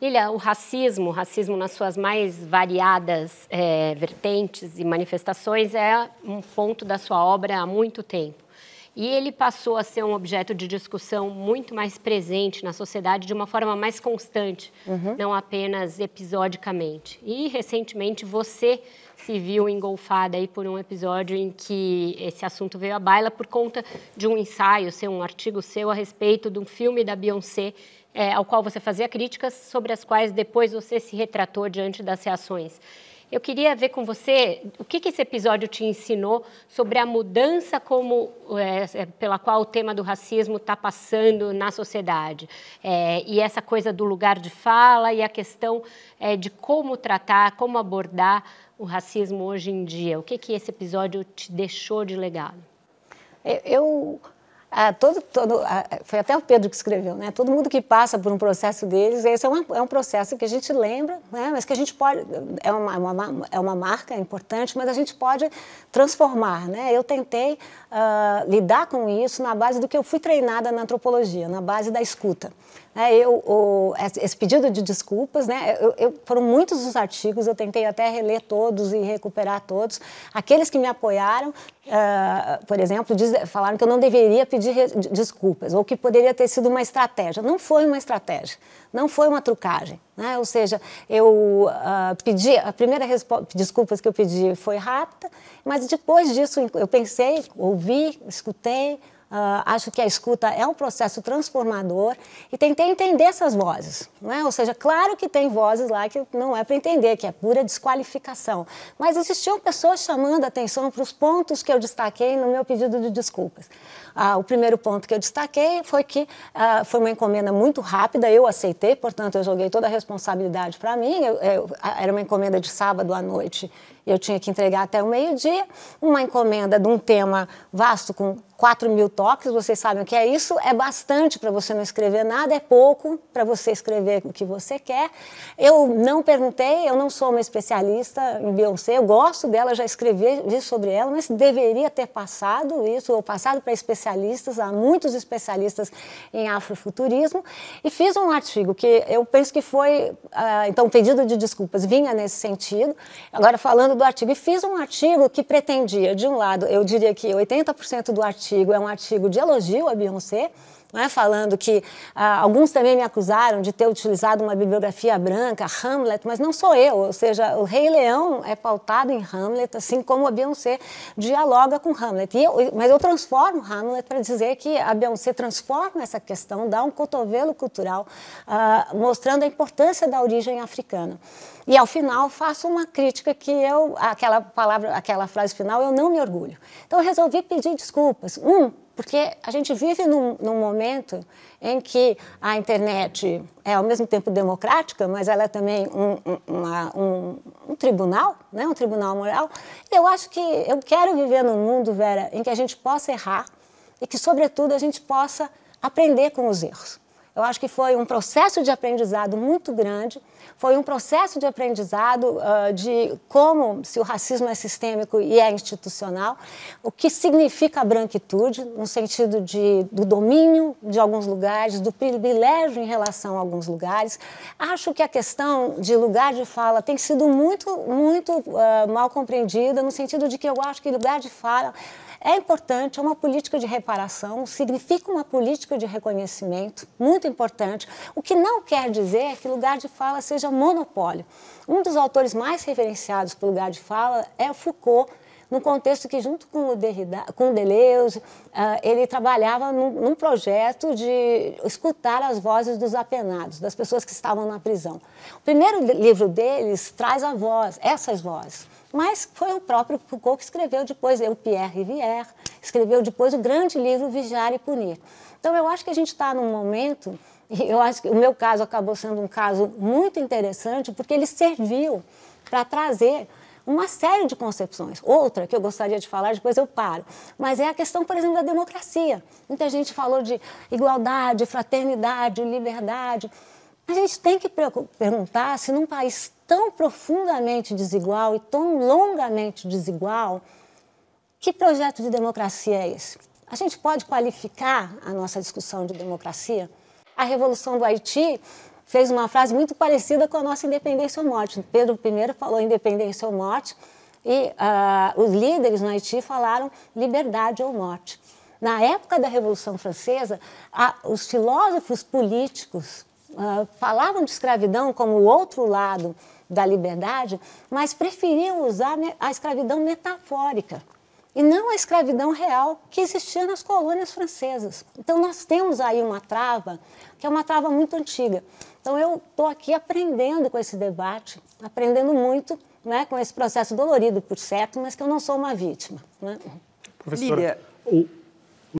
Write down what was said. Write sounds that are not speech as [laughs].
Lilia, o racismo, o racismo nas suas mais variadas é, vertentes e manifestações, é um ponto da sua obra há muito tempo e ele passou a ser um objeto de discussão muito mais presente na sociedade de uma forma mais constante, uhum. não apenas episodicamente. E recentemente você se viu engolfada aí por um episódio em que esse assunto veio à baila por conta de um ensaio seu, um artigo seu a respeito de um filme da Beyoncé é, ao qual você fazia críticas sobre as quais depois você se retratou diante das reações. Eu queria ver com você o que, que esse episódio te ensinou sobre a mudança como, é, pela qual o tema do racismo está passando na sociedade. É, e essa coisa do lugar de fala e a questão é, de como tratar, como abordar o racismo hoje em dia. O que, que esse episódio te deixou de legado? Eu ah, todo, todo, ah, foi até o Pedro que escreveu, né? Todo mundo que passa por um processo deles, esse é, um é um processo que a gente lembra, né? mas que a gente pode, é uma, é uma é uma marca importante, mas a gente pode transformar, né? Eu tentei ah, lidar com isso na base do que eu fui treinada na antropologia, na base da escuta. Né? Eu, o, esse pedido de desculpas, né? Eu, eu, foram muitos os artigos, eu tentei até reler todos e recuperar todos. Aqueles que me apoiaram, uh, por exemplo, diz, falaram que eu não deveria pedir re, desculpas ou que poderia ter sido uma estratégia. Não foi uma estratégia, não foi uma trucagem. Né? Ou seja, eu uh, pedi, a primeira desculpas que eu pedi foi rápida, mas depois disso eu pensei, ouvi, escutei, Uh, acho que a escuta é um processo transformador e tentei entender essas vozes, não é? Ou seja, claro que tem vozes lá que não é para entender, que é pura desqualificação, mas existiam pessoas chamando atenção para os pontos que eu destaquei no meu pedido de desculpas. Uh, o primeiro ponto que eu destaquei foi que uh, foi uma encomenda muito rápida, eu aceitei, portanto eu joguei toda a responsabilidade para mim. Eu, eu, era uma encomenda de sábado à noite eu tinha que entregar até o meio-dia, uma encomenda de um tema vasto com 4 mil toques, vocês sabem o que é isso, é bastante para você não escrever nada, é pouco para você escrever o que você quer. Eu não perguntei, eu não sou uma especialista em Beyoncé, eu gosto dela, já escrevi sobre ela, mas deveria ter passado isso, ou passado para especialistas, há muitos especialistas em afrofuturismo, e fiz um artigo que eu penso que foi, ah, então, pedido de desculpas vinha nesse sentido. Agora, falando do artigo. E fiz um artigo que pretendia, de um lado, eu diria que 80% do artigo é um artigo de elogio a Beyoncé, não é? falando que ah, alguns também me acusaram de ter utilizado uma bibliografia branca, Hamlet, mas não sou eu, ou seja, o Rei Leão é pautado em Hamlet, assim como a Beyoncé dialoga com Hamlet. Eu, mas eu transformo Hamlet para dizer que a Beyoncé transforma essa questão, dá um cotovelo cultural, ah, mostrando a importância da origem africana. E ao final faço uma crítica que eu, aquela palavra, aquela frase final, eu não me orgulho. Então eu resolvi pedir desculpas. Um, porque a gente vive num, num momento em que a internet é ao mesmo tempo democrática, mas ela é também um, uma, um, um, tribunal, né? um tribunal moral. eu acho que eu quero viver num mundo, Vera, em que a gente possa errar e que, sobretudo, a gente possa aprender com os erros. Eu acho que foi um processo de aprendizado muito grande, foi um processo de aprendizado uh, de como se o racismo é sistêmico e é institucional, o que significa a branquitude, no sentido de, do domínio de alguns lugares, do privilégio em relação a alguns lugares. Acho que a questão de lugar de fala tem sido muito, muito uh, mal compreendida, no sentido de que eu acho que lugar de fala é importante, é uma política de reparação, significa uma política de reconhecimento, muito importante. O que não quer dizer que lugar de fala seja monopólio. Um dos autores mais referenciados para o lugar de fala é Foucault no contexto que, junto com o, Derrida, com o Deleuze, uh, ele trabalhava num, num, projeto de escutar as vozes dos apenados, das pessoas que estavam na prisão. O primeiro livro deles traz a voz, essas vozes. Mas foi o próprio Foucault que escreveu depois, o Pierre Rivière, escreveu depois o grande livro Vigiar e Punir. Então, eu acho que a gente está num momento, [laughs] e eu acho que o meu caso acabou sendo um caso muito interessante, porque ele serviu para trazer uma série de concepções. Outra que eu gostaria de falar, depois eu paro, mas é a questão, por exemplo, da democracia. Muita gente falou de igualdade, fraternidade, liberdade. A gente tem que perguntar se num país tão profundamente desigual e tão longamente desigual, que projeto de democracia é esse? A gente pode qualificar a nossa discussão de democracia? A revolução do Haiti fez uma frase muito parecida com a nossa independência ou morte. Pedro I falou independência ou morte e uh, os líderes no Haiti falaram liberdade ou morte. Na época da Revolução Francesa, a, os filósofos políticos uh, falavam de escravidão como o outro lado da liberdade, mas preferiam usar a escravidão metafórica e não a escravidão real que existia nas colônias francesas. Então nós temos aí uma trava que é uma trava muito antiga. Então eu estou aqui aprendendo com esse debate, aprendendo muito né, com esse processo dolorido por certo, mas que eu não sou uma vítima. Né? Professora, o,